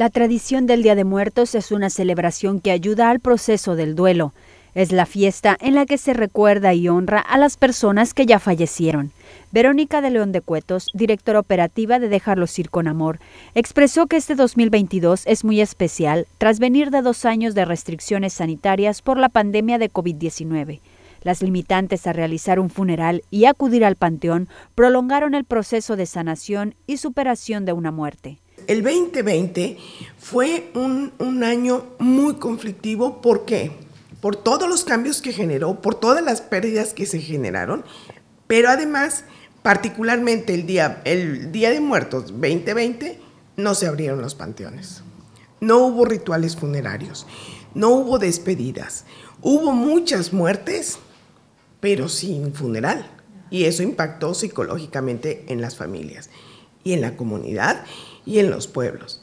La tradición del Día de Muertos es una celebración que ayuda al proceso del duelo. Es la fiesta en la que se recuerda y honra a las personas que ya fallecieron. Verónica de León de Cuetos, directora operativa de Dejarlos Ir con Amor, expresó que este 2022 es muy especial tras venir de dos años de restricciones sanitarias por la pandemia de COVID-19. Las limitantes a realizar un funeral y acudir al panteón prolongaron el proceso de sanación y superación de una muerte. El 2020 fue un, año muy conflictivo. ¿Por Por todos los cambios que generó, por todas las pérdidas que se generaron, pero además, particularmente el Día, el día de Muertos 2020, no se abrieron los panteones. No hubo rituales funerarios, no hubo despedidas. Hubo muchas muertes, pero sin funeral. Y eso impactó psicológicamente en las familias y en la comunidad y en los pueblos.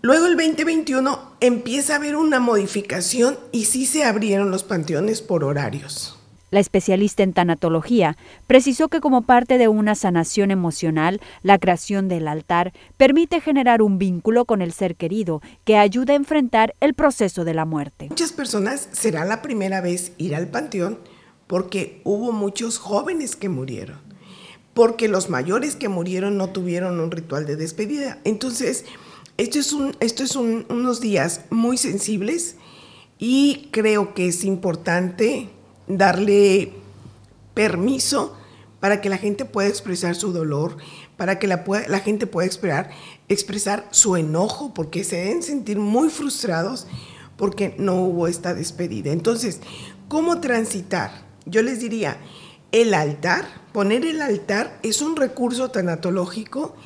Luego el 2021 empieza a haber una modificación y sí se abrieron los panteones por horarios. La especialista en tanatología precisó que como parte de una sanación emocional, la creación del altar permite generar un vínculo con el ser querido que ayuda a enfrentar el proceso de la muerte. Muchas personas será la primera vez ir al panteón porque hubo muchos jóvenes que murieron porque los mayores que murieron no tuvieron un ritual de despedida. Entonces, esto es, un, esto unos días muy sensibles y creo que es importante darle permiso para que la gente pueda expresar su dolor, para que la, la gente pueda expresar, expresar su enojo, porque se deben sentir muy frustrados porque no hubo esta despedida. Entonces, ¿cómo transitar? Yo les diría, el altar, poner el altar es un recurso tanatológico.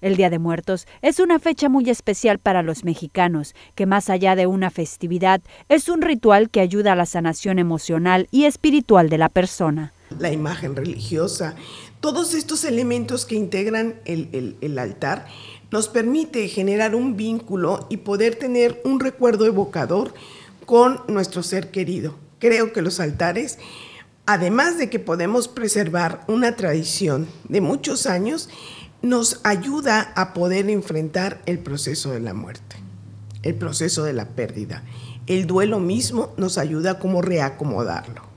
El Día de Muertos es una fecha muy especial para los mexicanos, que más allá de una festividad, es un ritual que ayuda a la sanación emocional y espiritual de la persona. La imagen religiosa, todos estos elementos que integran el, altar nos permite generar un vínculo y poder tener un recuerdo evocador con nuestro ser querido. Creo que los altares además de que podemos preservar una tradición de muchos años, nos ayuda a poder enfrentar el proceso de la muerte, el proceso de la pérdida. El duelo mismo nos ayuda como reacomodarlo.